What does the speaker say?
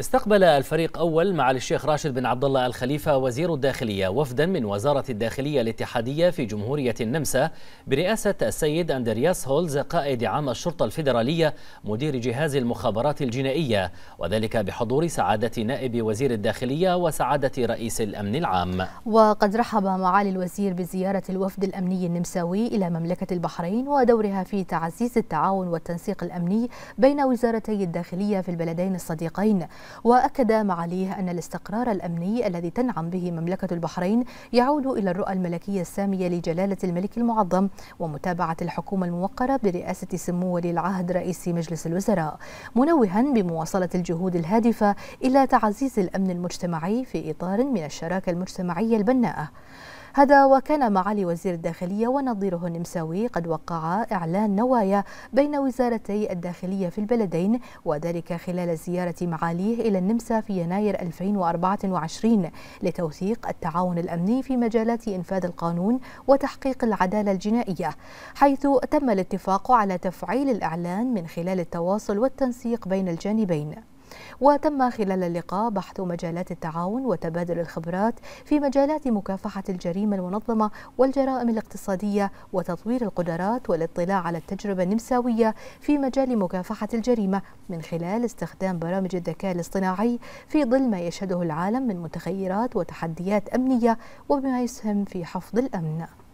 استقبل الفريق أول معالي الشيخ راشد بن عبد الله الخليفة وزير الداخلية وفدا من وزارة الداخلية الاتحادية في جمهورية النمسا برئاسة السيد أندرياس هولز قائد عام الشرطة الفيدرالية مدير جهاز المخابرات الجنائية وذلك بحضور سعادة نائب وزير الداخلية وسعادة رئيس الأمن العام وقد رحب معالي الوزير بزيارة الوفد الأمني النمساوي إلى مملكة البحرين ودورها في تعزيز التعاون والتنسيق الأمني بين وزارتي الداخلية في البلدين الصديقين وأكد معاليه أن الاستقرار الأمني الذي تنعم به مملكة البحرين يعود إلى الرؤى الملكية السامية لجلالة الملك المعظم ومتابعة الحكومة الموقرة برئاسة سمو ولي العهد رئيس مجلس الوزراء منوها بمواصلة الجهود الهادفة إلى تعزيز الأمن المجتمعي في إطار من الشراكة المجتمعية البناءة هذا وكان معالي وزير الداخلية ونظيره النمساوي قد وقعا إعلان نوايا بين وزارتي الداخلية في البلدين وذلك خلال زيارة معاليه إلى النمسا في يناير 2024 لتوثيق التعاون الأمني في مجالات إنفاذ القانون وتحقيق العدالة الجنائية حيث تم الاتفاق على تفعيل الإعلان من خلال التواصل والتنسيق بين الجانبين وتم خلال اللقاء بحث مجالات التعاون وتبادل الخبرات في مجالات مكافحة الجريمة المنظمة والجرائم الاقتصادية وتطوير القدرات والاطلاع على التجربة النمساوية في مجال مكافحة الجريمة من خلال استخدام برامج الذكاء الاصطناعي في ظل ما يشهده العالم من متغيرات وتحديات أمنية وبما يسهم في حفظ الأمن